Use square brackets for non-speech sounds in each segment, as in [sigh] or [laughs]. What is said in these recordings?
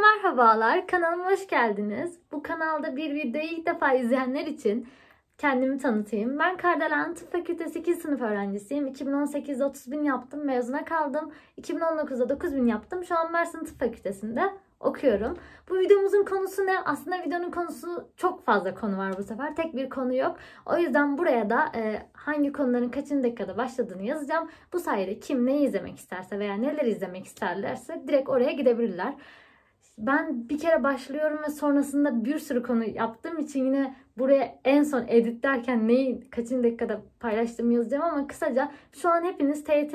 Merhabalar, kanalıma hoş geldiniz. Bu kanalda bir videoyu ilk defa izleyenler için kendimi tanıtayım. Ben Kardelen Tıp Fakültesi 2. sınıf öğrencisiyim. 2018'de 30 bin yaptım, mezuna kaldım. 2019'da 9 bin yaptım. Şu an Mersin Tıp Fakültesi'nde okuyorum. Bu videomuzun konusu ne? Aslında videonun konusu çok fazla konu var bu sefer. Tek bir konu yok. O yüzden buraya da e, hangi konuların kaçıncı dakikada başladığını yazacağım. Bu sayede kim neyi izlemek isterse veya neler izlemek isterlerse direkt oraya gidebilirler ben bir kere başlıyorum ve sonrasında bir sürü konu yaptığım için yine buraya en son editlerken neyi kaçıncı dakikada paylaştığımı yazacağım ama kısaca şu an hepiniz TYT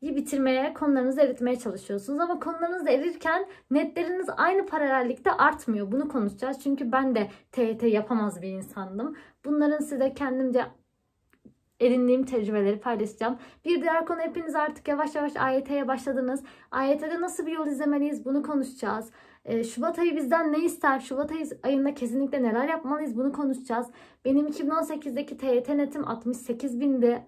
iyi bitirmeye, konularınızı eritmeye çalışıyorsunuz. Ama konularınızı erirken netleriniz aynı paralellikte artmıyor. Bunu konuşacağız. Çünkü ben de TYT yapamaz bir insandım. Bunların size kendimce edindiğim tecrübeleri paylaşacağım. Bir diğer konu hepiniz artık yavaş yavaş AYT'ye başladınız. AYT'de nasıl bir yol izlemeliyiz bunu konuşacağız. Ee, Şubat ayı bizden ne ister? Şubat ayı ayında kesinlikle neler yapmalıyız bunu konuşacağız. Benim 2018'deki TYT netim 68 bindi.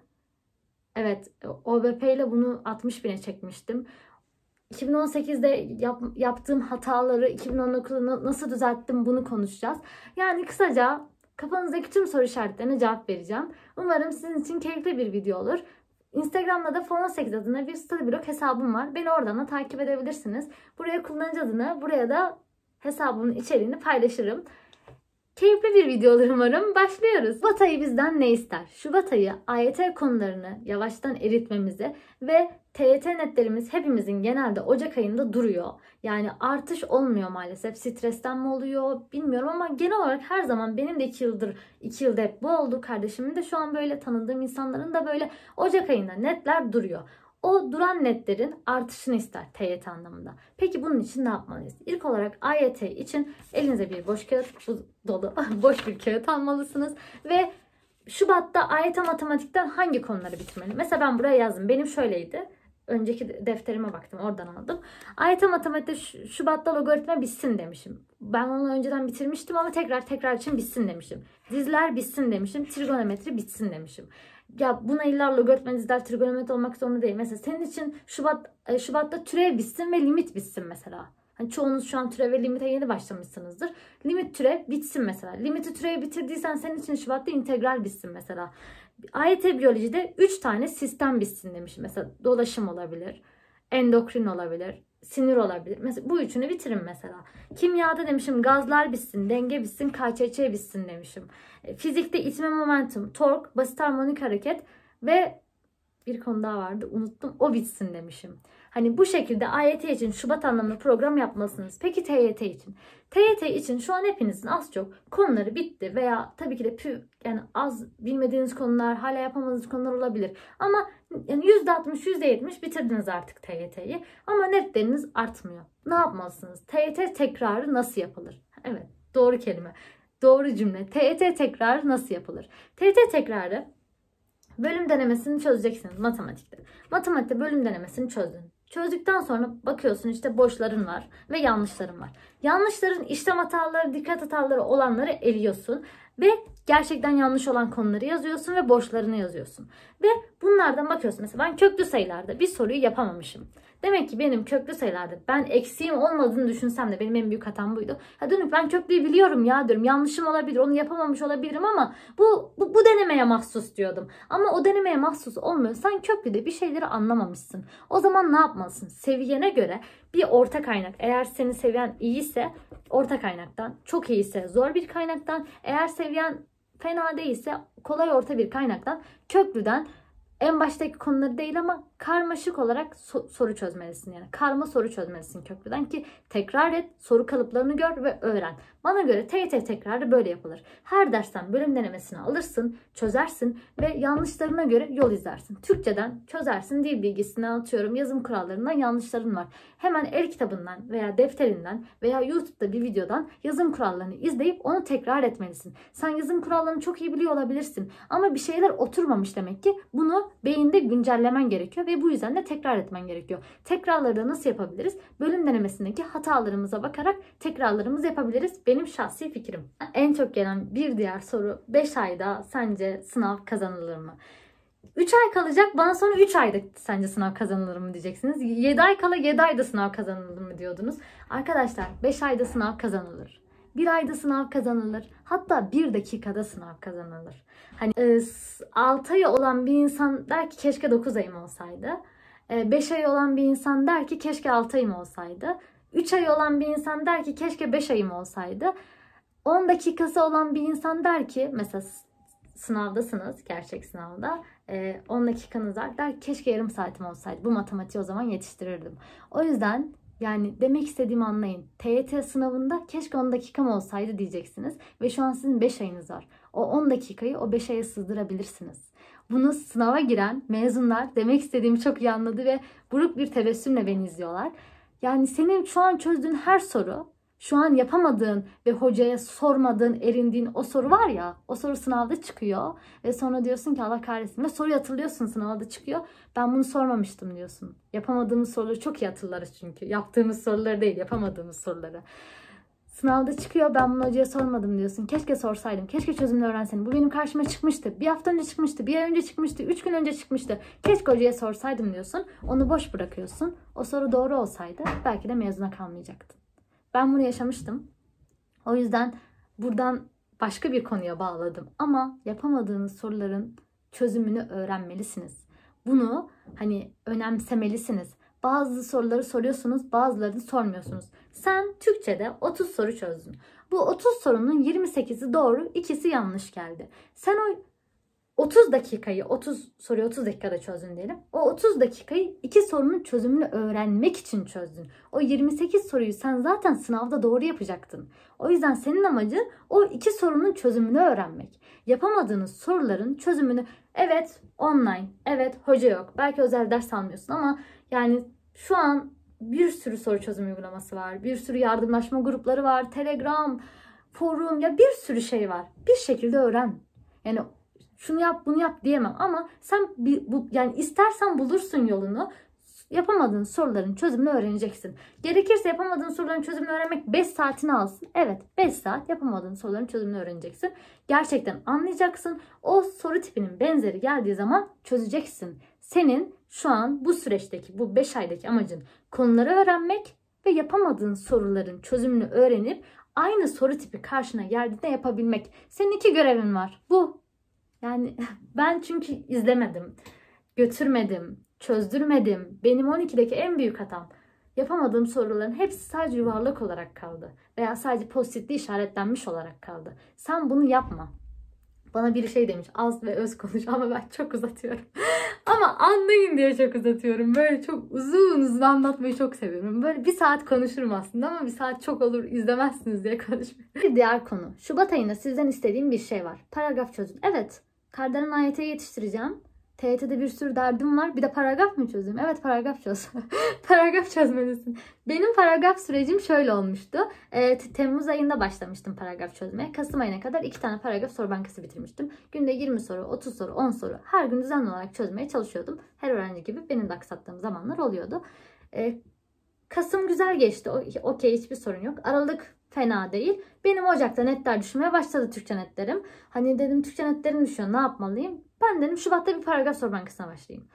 Evet OBP ile bunu 60 bine çekmiştim. 2018'de yap, yaptığım hataları 2019'da nasıl düzelttim bunu konuşacağız. Yani kısaca Kafanızdaki tüm soru işaretlerine cevap vereceğim. Umarım sizin için keyifli bir video olur. Instagram'da da Fon 18 adına bir studyblog hesabım var. Beni oradan da takip edebilirsiniz. Buraya kullanıcı adını, buraya da hesabımın içeriğini paylaşırım. Keyifli bir video olur umarım. Başlıyoruz. Şubat ayı bizden ne ister? Şubat ayı AYT konularını yavaştan eritmemizi ve TYT netlerimiz hepimizin genelde Ocak ayında duruyor. Yani artış olmuyor maalesef. Stresten mi oluyor bilmiyorum ama genel olarak her zaman benim de 2 yıldır 2 yılda hep bu oldu. Kardeşimin de şu an böyle tanıdığım insanların da böyle Ocak ayında netler duruyor o duran netlerin artışını ister TYT anlamında. Peki bunun için ne yapmalıyız? İlk olarak AYT için elinize bir boş kağıt dolu [laughs] boş bir kağıt almalısınız ve Şubat'ta AYT matematikten hangi konuları bitirmeli? Mesela ben buraya yazdım. Benim şöyleydi önceki defterime baktım. Oradan aldım. AYT matematikte Şubat'ta logaritma bitsin demişim. Ben onu önceden bitirmiştim ama tekrar tekrar için bitsin demişim. Dizler bitsin demişim. Trigonometri bitsin demişim. Ya buna illa logaritma dizler trigonometri olmak zorunda değil. Mesela senin için Şubat e, Şubat'ta türev bitsin ve limit bitsin mesela. Hani çoğunuz şu an türev ve limite yeni başlamışsınızdır. Limit türev bitsin mesela. Limiti türevi bitirdiysen senin için Şubat'ta integral bitsin mesela. AYT biyolojide 3 tane sistem bitsin demiş. Mesela dolaşım olabilir, endokrin olabilir, sinir olabilir. Mesela bu üçünü bitirin mesela. Kimyada demişim gazlar bitsin, denge bitsin, KÇÇ bitsin demişim. E, fizikte itme momentum, tork, basit harmonik hareket ve bir konu daha vardı unuttum o bitsin demişim. Hani bu şekilde AYT için Şubat anlamlı program yapmalısınız. Peki TYT için? TYT için şu an hepinizin az çok konuları bitti veya tabii ki de pü, yani az bilmediğiniz konular, hala yapamadığınız konular olabilir. Ama yani %60, %70 bitirdiniz artık TYT'yi. Ama netleriniz artmıyor. Ne yapmalısınız? TYT tekrarı nasıl yapılır? Evet, doğru kelime. Doğru cümle. TET tekrarı nasıl yapılır? TET tekrarı bölüm denemesini çözeceksiniz matematikte. Matematikte bölüm denemesini çözdün. Çözdükten sonra bakıyorsun işte boşların var ve yanlışların var. Yanlışların işlem hataları, dikkat hataları olanları eliyorsun ve gerçekten yanlış olan konuları yazıyorsun ve boşlarını yazıyorsun. Ve bunlardan bakıyorsun. Mesela ben köklü sayılarda bir soruyu yapamamışım. Demek ki benim köklü sayılarda ben eksiğim olmadığını düşünsem de benim en büyük hatam buydu. Ya dönüp ben köklüyü biliyorum ya diyorum. Yanlışım olabilir. Onu yapamamış olabilirim ama bu, bu, bu denemeye mahsus diyordum. Ama o denemeye mahsus olmuyor. Sen köklüde bir şeyleri anlamamışsın. O zaman ne yapmalısın? Seviyene göre bir orta kaynak. Eğer seni seviyen iyiyse orta kaynaktan. Çok iyiyse zor bir kaynaktan. Eğer seviyen fena değilse kolay orta bir kaynaktan. Köklüden en baştaki konuları değil ama karmaşık olarak so- soru çözmelisin yani. Karma soru çözmelisin köprüden ki tekrar et, soru kalıplarını gör ve öğren. Bana göre TYT tekrarı böyle yapılır. Her dersten bölüm denemesini alırsın, çözersin ve yanlışlarına göre yol izlersin. Türkçeden çözersin, dil bilgisini atıyorum, yazım kurallarından yanlışların var. Hemen el kitabından veya defterinden veya YouTube'da bir videodan yazım kurallarını izleyip onu tekrar etmelisin. Sen yazım kurallarını çok iyi biliyor olabilirsin ama bir şeyler oturmamış demek ki bunu beyinde güncellemen gerekiyor ve ve bu yüzden de tekrar etmen gerekiyor. Tekrarları da nasıl yapabiliriz? Bölüm denemesindeki hatalarımıza bakarak tekrarlarımızı yapabiliriz. Benim şahsi fikrim. En çok gelen bir diğer soru 5 ayda sence sınav kazanılır mı? 3 ay kalacak bana sonra 3 ayda sence sınav kazanılır mı diyeceksiniz. 7 ay kala 7 ayda sınav kazanılır mı diyordunuz. Arkadaşlar 5 ayda sınav kazanılır bir ayda sınav kazanılır. Hatta bir dakikada sınav kazanılır. Hani e, 6 ay olan bir insan der ki keşke 9 ayım olsaydı. 5 e, ay olan bir insan der ki keşke 6 ayım olsaydı. 3 ay olan bir insan der ki keşke 5 ayım olsaydı. 10 dakikası olan bir insan der ki mesela sınavdasınız gerçek sınavda e, 10 dakikanız var der keşke yarım saatim olsaydı bu matematiği o zaman yetiştirirdim. O yüzden yani demek istediğimi anlayın. TYT sınavında keşke 10 dakikam olsaydı diyeceksiniz. Ve şu an sizin 5 ayınız var. O 10 dakikayı o 5 aya sızdırabilirsiniz. Bunu sınava giren mezunlar demek istediğimi çok iyi anladı ve buruk bir tebessümle beni izliyorlar. Yani senin şu an çözdüğün her soru şu an yapamadığın ve hocaya sormadığın, erindiğin o soru var ya, o soru sınavda çıkıyor ve sonra diyorsun ki Allah kahretsin ve soruyu hatırlıyorsun sınavda çıkıyor. Ben bunu sormamıştım diyorsun. Yapamadığımız soruları çok iyi hatırlarız çünkü. Yaptığımız soruları değil, yapamadığımız soruları. Sınavda çıkıyor ben bunu hocaya sormadım diyorsun. Keşke sorsaydım. Keşke çözümünü öğrenseydim. Bu benim karşıma çıkmıştı. Bir hafta önce çıkmıştı. Bir ay önce çıkmıştı. Üç gün önce çıkmıştı. Keşke hocaya sorsaydım diyorsun. Onu boş bırakıyorsun. O soru doğru olsaydı belki de mezuna kalmayacaktın. Ben bunu yaşamıştım. O yüzden buradan başka bir konuya bağladım. Ama yapamadığınız soruların çözümünü öğrenmelisiniz. Bunu hani önemsemelisiniz. Bazı soruları soruyorsunuz, bazılarını sormuyorsunuz. Sen Türkçe'de 30 soru çözdün. Bu 30 sorunun 28'i doğru, ikisi yanlış geldi. Sen o 30 dakikayı 30 soruyu 30 dakikada çözün diyelim. O 30 dakikayı iki sorunun çözümünü öğrenmek için çözdün. O 28 soruyu sen zaten sınavda doğru yapacaktın. O yüzden senin amacı o iki sorunun çözümünü öğrenmek. Yapamadığınız soruların çözümünü evet online, evet hoca yok. Belki özel ders almıyorsun ama yani şu an bir sürü soru çözüm uygulaması var. Bir sürü yardımlaşma grupları var. Telegram, forum ya bir sürü şey var. Bir şekilde öğren. Yani şunu yap bunu yap diyemem ama sen bir, bu, yani istersen bulursun yolunu yapamadığın soruların çözümünü öğreneceksin. Gerekirse yapamadığın soruların çözümünü öğrenmek 5 saatini alsın. Evet 5 saat yapamadığın soruların çözümünü öğreneceksin. Gerçekten anlayacaksın. O soru tipinin benzeri geldiği zaman çözeceksin. Senin şu an bu süreçteki bu 5 aydaki amacın konuları öğrenmek ve yapamadığın soruların çözümünü öğrenip aynı soru tipi karşına geldiğinde yapabilmek. Senin iki görevin var. Bu yani [laughs] ben çünkü izlemedim, götürmedim, çözdürmedim. Benim 12'deki en büyük hatam yapamadığım soruların hepsi sadece yuvarlak olarak kaldı veya sadece pozitifli işaretlenmiş olarak kaldı. Sen bunu yapma. Bana biri şey demiş az ve öz konuş [laughs] ama ben çok uzatıyorum. [laughs] ama anlayın diye çok uzatıyorum. Böyle çok uzun uzun anlatmayı çok seviyorum. Böyle bir saat konuşurum aslında ama bir saat çok olur izlemezsiniz diye konuşmuyorum. Bir diğer konu. Şubat ayında sizden istediğim bir şey var. Paragraf çözün. Evet Kardan AYT'ye yetiştireceğim. TYT'de bir sürü derdim var. Bir de paragraf mı çözeyim? Evet paragraf çöz. [laughs] paragraf çözmelisin. Benim paragraf sürecim şöyle olmuştu. E, Temmuz ayında başlamıştım paragraf çözmeye. Kasım ayına kadar iki tane paragraf soru bankası bitirmiştim. Günde 20 soru, 30 soru, 10 soru. Her gün düzenli olarak çözmeye çalışıyordum. Her öğrenci gibi benim de aksattığım zamanlar oluyordu. E, Kasım güzel geçti. Okey hiçbir sorun yok. Aralık Fena değil. Benim Ocak'ta netler düşmeye başladı Türkçe netlerim. Hani dedim Türkçe netlerim düşüyor ne yapmalıyım? Ben dedim Şubat'ta bir paragraf soru bankasına başlayayım.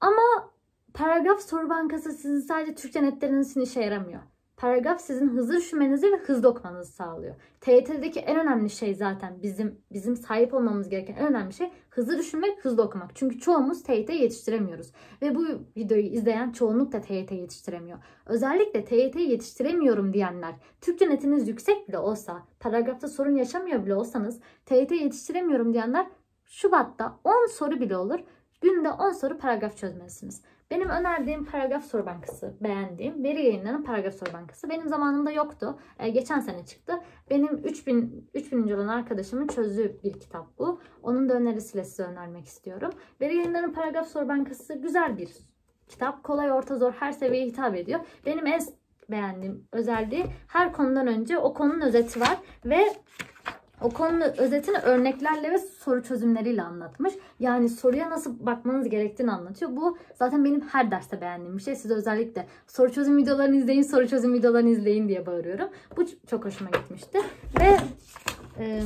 Ama paragraf soru bankası sizin sadece Türkçe netleriniz için işe yaramıyor. Paragraf sizin hızlı düşünmenizi ve hızlı okumanızı sağlıyor. TYT'deki en önemli şey zaten bizim bizim sahip olmamız gereken en önemli şey Hızlı düşünmek, hızlı okumak. Çünkü çoğumuz TYT yetiştiremiyoruz. Ve bu videoyu izleyen çoğunluk da TYT yetiştiremiyor. Özellikle TYT yetiştiremiyorum diyenler, Türkçe netiniz yüksek bile olsa, paragrafta sorun yaşamıyor bile olsanız, TYT yetiştiremiyorum diyenler Şubat'ta 10 soru bile olur. Günde 10 soru paragraf çözmelisiniz. Benim önerdiğim paragraf soru bankası, beğendiğim veri yayınlarının paragraf soru bankası benim zamanımda yoktu. E, geçen sene çıktı. Benim 3000 3000. olan arkadaşımın çözdüğü bir kitap bu. Onun da önerisiyle size önermek istiyorum. Veri yayınlarının paragraf soru bankası güzel bir kitap. Kolay, orta, zor her seviyeye hitap ediyor. Benim en beğendiğim özelliği her konudan önce o konunun özeti var ve o konunun özetini örneklerle ve soru çözümleriyle anlatmış. Yani soruya nasıl bakmanız gerektiğini anlatıyor. Bu zaten benim her derste beğendiğim bir şey. Size özellikle soru çözüm videolarını izleyin, soru çözüm videolarını izleyin diye bağırıyorum. Bu çok hoşuma gitmişti. Ve e,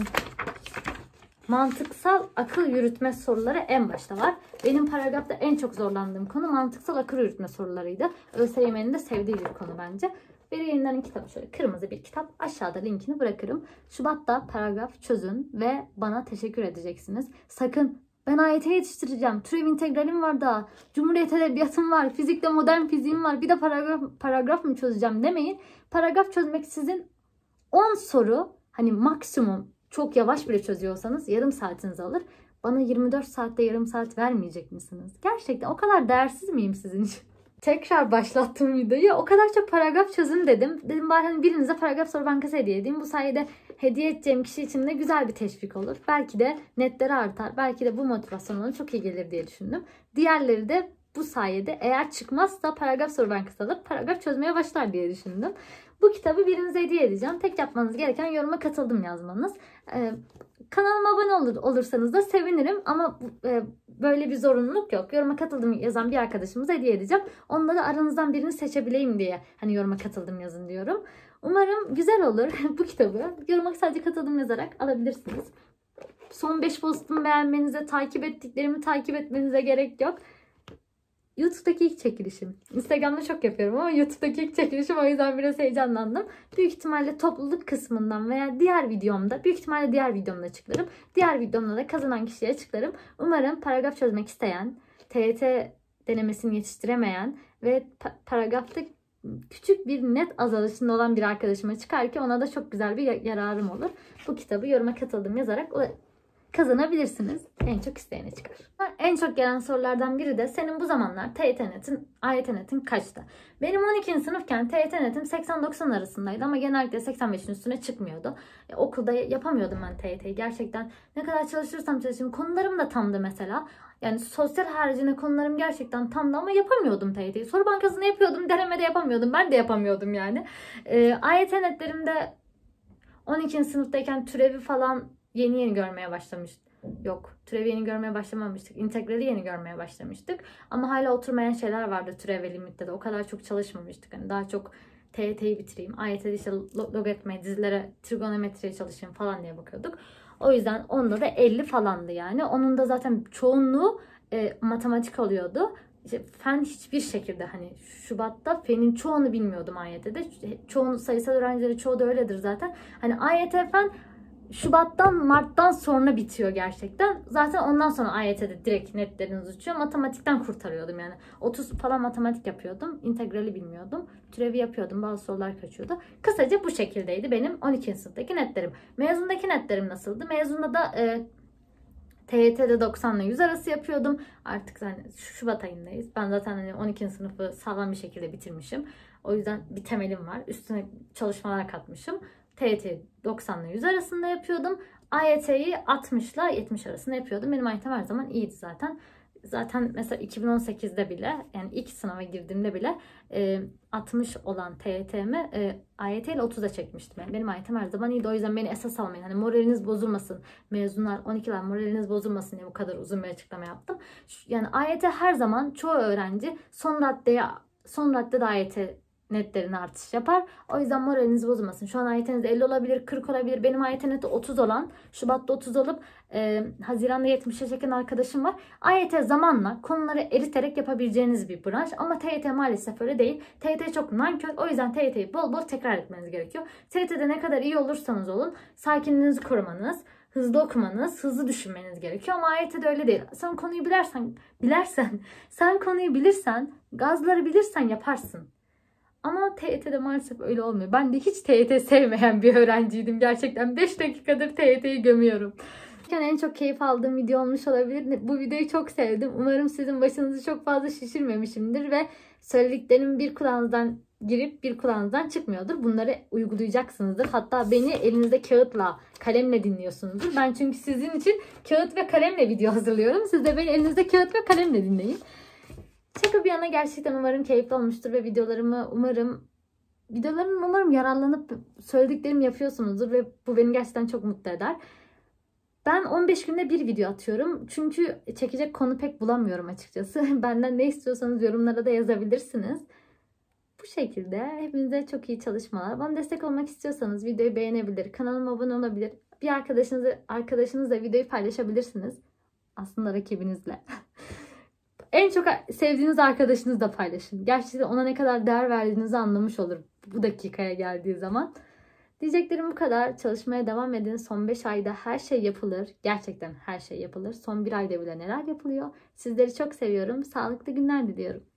Mantıksal akıl yürütme soruları en başta var. Benim paragrafta en çok zorlandığım konu mantıksal akıl yürütme sorularıydı. ÖSYM'nin de sevdiği bir konu bence. Veri yayınlarının kitabı şöyle kırmızı bir kitap. Aşağıda linkini bırakırım. Şubat'ta paragraf çözün ve bana teşekkür edeceksiniz. Sakın ben AYT yetiştireceğim. Türev integralim var daha. Cumhuriyet edebiyatım var. Fizikte modern fiziğim var. Bir de paragraf, paragraf mı çözeceğim demeyin. Paragraf çözmek sizin 10 soru hani maksimum çok yavaş bile çözüyorsanız yarım saatinizi alır. Bana 24 saatte yarım saat vermeyecek misiniz? Gerçekten o kadar değersiz miyim sizin için? [laughs] Tekrar başlattım videoyu. O kadar çok paragraf çözün dedim. Dedim bari hani birinize paragraf soru bankası hediye edeyim. Bu sayede hediye edeceğim kişi için de güzel bir teşvik olur. Belki de netleri artar. Belki de bu motivasyon ona çok iyi gelir diye düşündüm. Diğerleri de bu sayede eğer çıkmazsa paragraf soru bankası alıp paragraf çözmeye başlar diye düşündüm. Bu kitabı birinize hediye edeceğim. Tek yapmanız gereken yoruma katıldım yazmanız. Ee, kanalıma abone olur, olursanız da sevinirim ama e, böyle bir zorunluluk yok. Yoruma katıldım yazan bir arkadaşımıza hediye edeceğim. Onları aranızdan birini seçebileyim diye hani yoruma katıldım yazın diyorum. Umarım güzel olur [laughs] bu kitabı. Yoruma sadece katıldım yazarak alabilirsiniz. Son 5 postumu beğenmenize, takip ettiklerimi takip etmenize gerek yok. YouTube'daki ilk çekilişim. Instagram'da çok yapıyorum ama YouTube'daki ilk çekilişim o yüzden biraz heyecanlandım. Büyük ihtimalle topluluk kısmından veya diğer videomda, büyük ihtimalle diğer videomda açıklarım. Diğer videomda da kazanan kişiye açıklarım. Umarım paragraf çözmek isteyen, TYT denemesini yetiştiremeyen ve pa paragrafta küçük bir net azalışında olan bir arkadaşıma çıkar ki ona da çok güzel bir yararım olur. Bu kitabı yoruma katıldım yazarak kazanabilirsiniz. En çok isteyene çıkar. En çok gelen sorulardan biri de senin bu zamanlar TYT netin, AYT netin kaçta? Benim 12. sınıfken TYT netim 80-90 arasındaydı ama genellikle 85'in üstüne çıkmıyordu. E, okulda yapamıyordum ben TYT'yi. Gerçekten ne kadar çalışırsam çalışayım konularım da tamdı mesela. Yani sosyal haricinde konularım gerçekten tamdı ama yapamıyordum TYT'yi. Soru bankasını yapıyordum, denemede yapamıyordum. Ben de yapamıyordum yani. E, AYT netlerimde 12. sınıftayken türevi falan yeni yeni görmeye başlamıştık. Yok, türevi yeni görmeye başlamamıştık. İntegrali yeni görmeye başlamıştık. Ama hala oturmayan şeyler vardı türev limitte de. O kadar çok çalışmamıştık. Hani daha çok TYT'yi bitireyim, AYT'de işte logaritmaya, dizilere, trigonometriye çalışayım falan diye bakıyorduk. O yüzden onda da 50 falandı yani. Onun da zaten çoğunluğu e, matematik oluyordu. İşte fen hiçbir şekilde hani Şubat'ta fenin çoğunu bilmiyordum AYT'de. Çoğun sayısal öğrencileri çoğu da öyledir zaten. Hani AYT fen Şubat'tan Mart'tan sonra bitiyor gerçekten. Zaten ondan sonra AYT'de direkt netleriniz uçuyor. Matematikten kurtarıyordum yani. 30 falan matematik yapıyordum. İntegrali bilmiyordum. Türevi yapıyordum. Bazı sorular kaçıyordu. Kısaca bu şekildeydi benim 12. sınıftaki netlerim. Mezundaki netlerim nasıldı? Mezunda da e, TYT'de 90 ile 100 arası yapıyordum. Artık yani Şubat ayındayız. Ben zaten hani 12. sınıfı sağlam bir şekilde bitirmişim. O yüzden bir temelim var. Üstüne çalışmalar katmışım. TYT 90 ile 100 arasında yapıyordum. AYT'yi 60 ile 70 arasında yapıyordum. Benim AYT'm her zaman iyiydi zaten. Zaten mesela 2018'de bile yani ilk sınava girdiğimde bile 60 e, olan TYT'mi e, AYT ile 30'a çekmiştim. Yani benim AYT'm her zaman iyiydi. O yüzden beni esas almayın. Hani moraliniz bozulmasın. Mezunlar 12'ler moraliniz bozulmasın diye bu kadar uzun bir açıklama yaptım. Yani AYT her zaman çoğu öğrenci son raddeye son raddede AYT netlerin artış yapar. O yüzden moraliniz bozulmasın. Şu an ayetiniz 50 olabilir, 40 olabilir. Benim ayetenette 30 olan, Şubat'ta 30 olup e, Haziran'da 70'e çeken arkadaşım var. AYT zamanla konuları eriterek yapabileceğiniz bir branş. Ama TYT maalesef öyle değil. TYT çok nankör. O yüzden TYT'yi bol bol tekrar etmeniz gerekiyor. TYT'de ne kadar iyi olursanız olun sakinliğinizi korumanız, hızlı okumanız, hızlı düşünmeniz gerekiyor ama AYT de öyle değil. Sen konuyu bilersen, bilersen, [laughs] sen konuyu bilirsen, gazları bilirsen yaparsın. Ama TYT'de maalesef öyle olmuyor. Ben de hiç TYT sevmeyen bir öğrenciydim. Gerçekten 5 dakikadır TYT'yi gömüyorum. Gerçekten en çok keyif aldığım video olmuş olabilir. Bu videoyu çok sevdim. Umarım sizin başınızı çok fazla şişirmemişimdir ve söylediklerim bir kulağınızdan girip bir kulağınızdan çıkmıyordur. Bunları uygulayacaksınızdır. Hatta beni elinizde kağıtla, kalemle dinliyorsunuzdur. Ben çünkü sizin için kağıt ve kalemle video hazırlıyorum. Siz de beni elinizde kağıt ve kalemle dinleyin. Şaka bir yana gerçekten umarım keyifli olmuştur ve videolarımı umarım videolarımın umarım yararlanıp söylediklerimi yapıyorsunuzdur ve bu beni gerçekten çok mutlu eder. Ben 15 günde bir video atıyorum. Çünkü çekecek konu pek bulamıyorum açıkçası. [laughs] Benden ne istiyorsanız yorumlara da yazabilirsiniz. Bu şekilde hepinize çok iyi çalışmalar. Bana destek olmak istiyorsanız videoyu beğenebilir, kanalıma abone olabilir. Bir arkadaşınızla, arkadaşınızla videoyu paylaşabilirsiniz. Aslında rakibinizle. [laughs] En çok sevdiğiniz arkadaşınızla paylaşın. Gerçekten ona ne kadar değer verdiğinizi anlamış olur bu dakikaya geldiği zaman. Diyeceklerim bu kadar. Çalışmaya devam edin. Son 5 ayda her şey yapılır. Gerçekten her şey yapılır. Son 1 ayda bile neler yapılıyor. Sizleri çok seviyorum. Sağlıklı günler diliyorum.